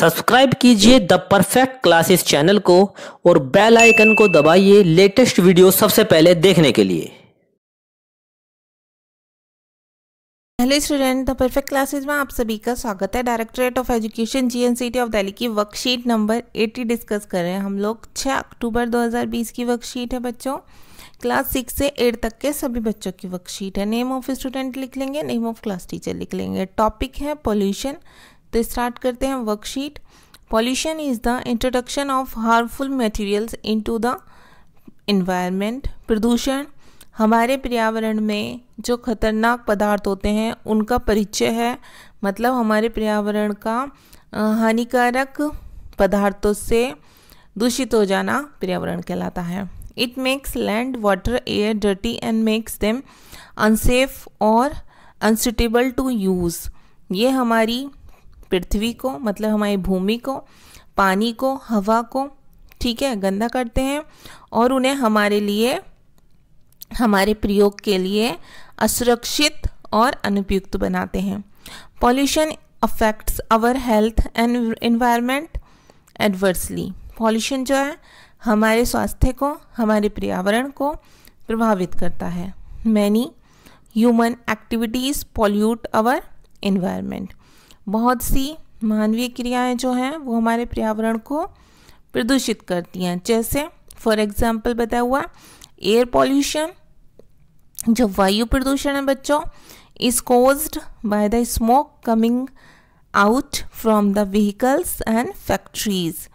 subscribe कीजिए the perfect classes channel को और बेल आइकन को दबाइए लेटेस्ट वीडियो सबसे पहले देखने के लिए hello student the perfect classes में आप सभी का स्वागत है directorate of education GNCT of Delhi की वर्कशीट नंबर 80 डिस्कस कर रहे हैं हम लोग 6 अक्टूबर 2020 की वर्कशीट है बच्चों क्लास सिक्स से एट तक के सभी बच्चों की वर्कशीट है नेम ऑफ स्टूडेंट लिख लेंगे नेम ऑफ क्लास टीचर लिख लेंगे टॉपिक है पोल्यूशन तो स्टार्ट करते हैं worksheet pollution is the introduction of harmful materials into the environment प्रदूषण हमारे पर्यावरण में जो खतरनाक पदार्थ होते हैं उनका परिचय है मतलब हमारे पर्यावरण का हानिकारक पदार्थों से दूषित हो जाना पर्यावरण कहलाता है it makes land water air dirty and makes them unsafe और अनसुटेबल टू यूज़ ये हमारी पृथ्वी को मतलब हमारी भूमि को पानी को हवा को ठीक है गंदा करते हैं और उन्हें हमारे लिए हमारे प्रयोग के लिए असुरक्षित और अनुपयुक्त बनाते हैं pollution affects our health and environment adversely pollution जो है हमारे स्वास्थ्य को हमारे पर्यावरण को प्रभावित करता है many human activities pollute our environment बहुत सी मानवीय क्रियाएं जो हैं वो हमारे पर्यावरण को प्रदूषित करती हैं जैसे फॉर एग्जाम्पल बताया हुआ एयर पॉल्यूशन जो वायु प्रदूषण है बच्चों is caused by the smoke coming out from the vehicles and factories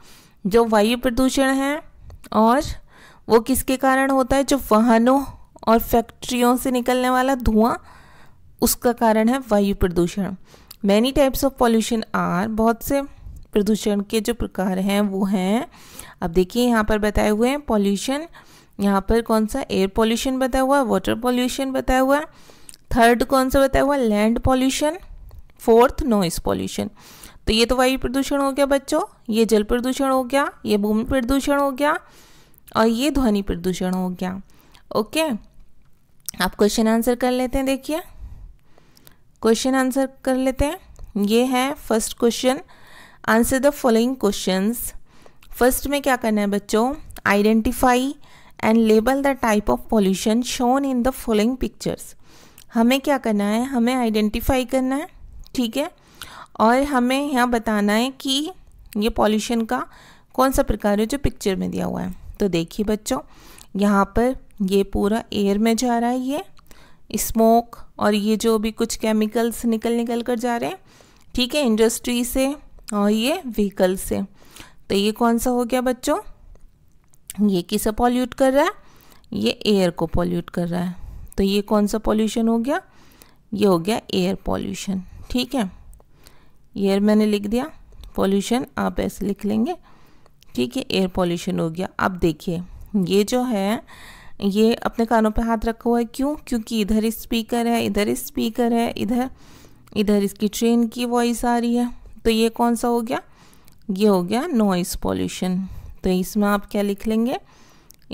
जो वायु प्रदूषण है और वो किसके कारण होता है जो वाहनों और फैक्ट्रियों से निकलने वाला धुआं उसका कारण है वायु प्रदूषण many types of pollution are बहुत से प्रदूषण के जो प्रकार हैं वो हैं अब देखिए यहाँ पर बताए हुए हैं पॉल्यूशन यहाँ पर कौन सा एयर पॉल्यूशन बताया हुआ है वाटर पॉल्यूशन बताया हुआ है थर्ड कौन सा बताया हुआ है land pollution fourth noise pollution तो ये तो वायु प्रदूषण हो गया बच्चों ये जल प्रदूषण हो गया ये भूमि प्रदूषण हो गया और ये ध्वनि प्रदूषण हो गया ओके आप क्वेश्चन आंसर कर लेते हैं देखिए क्वेश्चन आंसर कर लेते हैं ये है first question answer the following questions first में क्या करना है बच्चों identify and label the type of pollution shown in the following pictures हमें क्या करना है हमें आइडेंटिफाई करना है ठीक है और हमें यहाँ बताना है कि ये पॉल्यूशन का कौन सा प्रकार है जो पिक्चर में दिया हुआ है तो देखिए बच्चों यहाँ पर ये पूरा एयर में जा रहा है ये स्मोक और ये जो भी कुछ केमिकल्स निकल निकल कर जा रहे हैं ठीक है इंडस्ट्री से और ये व्हीकल से तो ये कौन सा हो गया बच्चों ये किसे पॉल्यूट कर रहा है ये एयर को पॉल्यूट कर रहा है तो ये कौन सा पॉल्यूशन हो गया ये हो गया एयर पॉल्यूशन ठीक है एयर मैंने लिख दिया पॉल्यूशन आप ऐसे लिख लेंगे ठीक है एयर पॉल्यूशन हो गया अब देखिए ये जो है ये अपने कानों पे हाथ रखा हुआ है क्यों क्योंकि इधर स्पीकर है इधर स्पीकर है इधर इधर इसकी ट्रेन की वॉइस आ रही है तो ये कौन सा हो गया ये हो गया नॉइस पॉल्यूशन तो इसमें आप क्या लिख लेंगे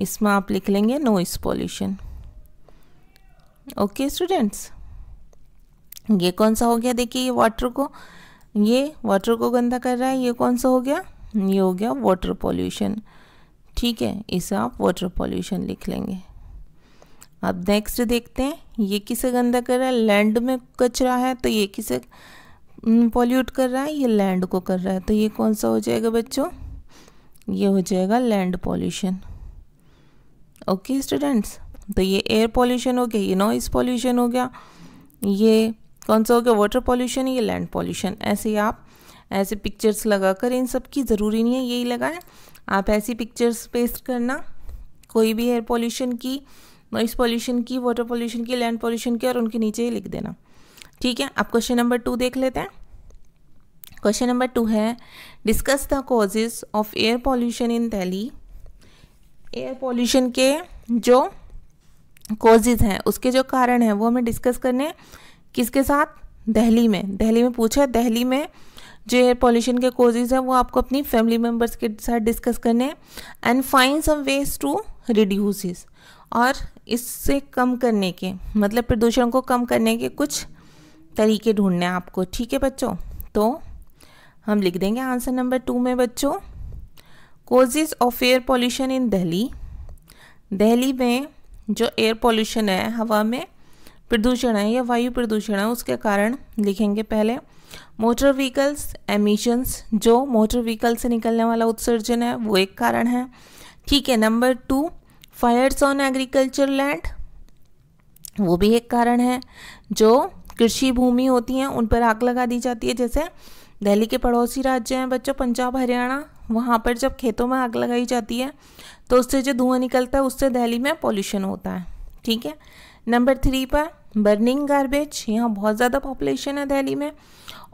इसमें आप लिख लेंगे नॉइस पॉल्यूशन ओके स्टूडेंट्स ये कौन सा हो गया देखिए ये वाटर को ये वाटर को गंदा कर रहा है ये कौन सा हो गया ये हो गया वाटर पॉल्यूशन ठीक है इसे आप वाटर पॉल्यूशन लिख लेंगे अब नेक्स्ट देखते हैं ये किसे गंदा कर रहा है लैंड में कचरा है तो ये किसे पॉल्यूट हम्म, कर रहा है ये लैंड को कर रहा है तो ये कौन सा हो जाएगा बच्चों ये हो जाएगा लैंड पॉल्यूशन ओके स्टूडेंट्स तो ये एयर पॉल्यूशन हो गया ये नॉइस पॉल्यूशन हो गया ये कौन सा हो गया वाटर पॉल्यूशन ये लैंड पॉल्यूशन ऐसे ही आप ऐसे पिक्चर्स लगाकर इन सब की ज़रूरी नहीं है यही लगाएं आप ऐसी पिक्चर्स पेस्ट करना कोई भी एयर पोल्यूशन की नॉइस पोल्यूशन की वाटर पोल्यूशन की लैंड पोल्यूशन की और उनके नीचे ही लिख देना ठीक है आप क्वेश्चन नंबर टू देख लेते हैं क्वेश्चन नंबर टू है discuss the causes of air pollution in Delhi air pollution के जो कॉजेज हैं उसके जो कारण हैं वो हमें डिस्कस करने किसके साथ दिल्ली में दिल्ली में पूछा दिल्ली में जो एयर पॉल्यूशन के कोजेज हैं वो आपको अपनी फैमिली मेम्बर्स के साथ डिस्कस करने हैं and find some ways to reduce और इससे कम करने के मतलब प्रदूषण को कम करने के कुछ तरीके ढूंढने हैं आपको ठीक है बच्चों तो हम लिख देंगे आंसर नंबर टू में बच्चों causes of air pollution in Delhi Delhi में जो एयर पॉल्यूशन है हवा में प्रदूषण है या वायु प्रदूषण है उसके कारण लिखेंगे पहले मोटर व्हीकल्स एमिशंस जो मोटर व्हीकल से निकलने वाला उत्सर्जन है वो एक कारण है ठीक है number two fires on agriculture land वो भी एक कारण है जो कृषि भूमि होती हैं उन पर आग लगा दी जाती है जैसे दिल्ली के पड़ोसी राज्य हैं बच्चों पंजाब हरियाणा वहाँ पर जब खेतों में आग लगाई जाती है तो उससे जो धुआं निकलता है उससे दिल्ली में पॉल्यूशन होता है ठीक है नंबर थ्री पर बर्निंग गार्बेज यहाँ बहुत ज़्यादा पॉपुलेशन है दिल्ली में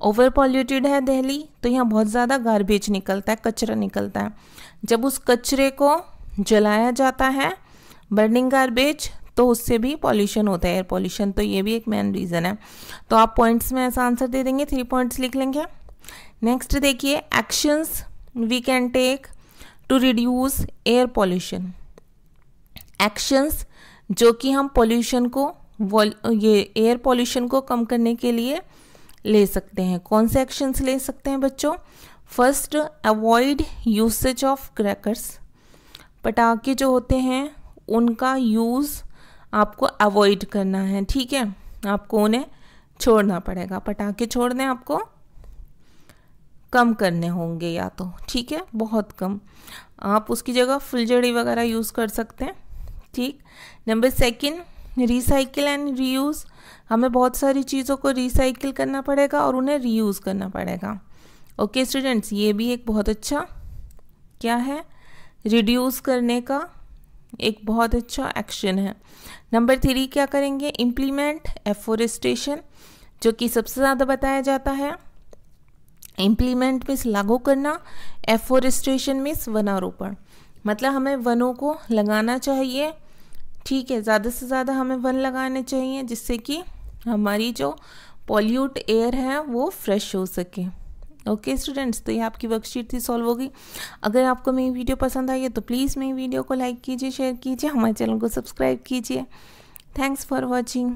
ओवर पॉल्यूटेड है दिल्ली तो यहाँ बहुत ज़्यादा गार्बेज निकलता है कचरा निकलता है जब उस कचरे को जलाया जाता है बर्निंग गार्बेज तो उससे भी पॉल्यूशन होता है एयर पॉल्यूशन तो ये भी एक मेन रीज़न है तो आप पॉइंट्स में ऐसा आंसर दे देंगे थ्री पॉइंट्स लिख लेंगे नेक्स्ट देखिए actions we can take to reduce air pollution actions जो कि हम पॉल्यूशन को ये एयर पॉल्यूशन को कम करने के लिए ले सकते हैं कौन से एक्शंस ले सकते हैं बच्चों first avoid usage of crackers पटाखे जो होते हैं उनका यूज़ आपको अवॉइड करना है ठीक है आपको उन्हें छोड़ना पड़ेगा पटाखे छोड़ने आपको कम करने होंगे या तो ठीक है बहुत कम आप उसकी जगह फुलझड़ी वगैरह यूज़ कर सकते हैं ठीक number second recycle and reuse हमें बहुत सारी चीज़ों को रिसाइकिल करना पड़ेगा और उन्हें रीयूज़ करना पड़ेगा ओके okay, स्टूडेंट्स ये भी एक बहुत अच्छा क्या है रिड्यूस करने का एक बहुत अच्छा एक्शन है नंबर थ्री क्या करेंगे इम्प्लीमेंट एफोरेस्टेशन जो कि सबसे ज़्यादा बताया जाता है इम्प्लीमेंट मीन्स लागू करना एफोरेस्टेशन मीन्स वनारोपण मतलब हमें वनों को लगाना चाहिए ठीक है ज़्यादा से ज़्यादा हमें वन लगाने चाहिए जिससे कि हमारी जो पॉल्यूट एयर है वो फ्रेश हो सके ओके स्टूडेंट्स तो ये आपकी वर्कशीट थी सॉल्व होगी अगर आपको मेरी वीडियो पसंद आई है तो प्लीज़ मेरी वीडियो को लाइक कीजिए शेयर कीजिए हमारे चैनल को सब्सक्राइब कीजिए थैंक्स फॉर वॉचिंग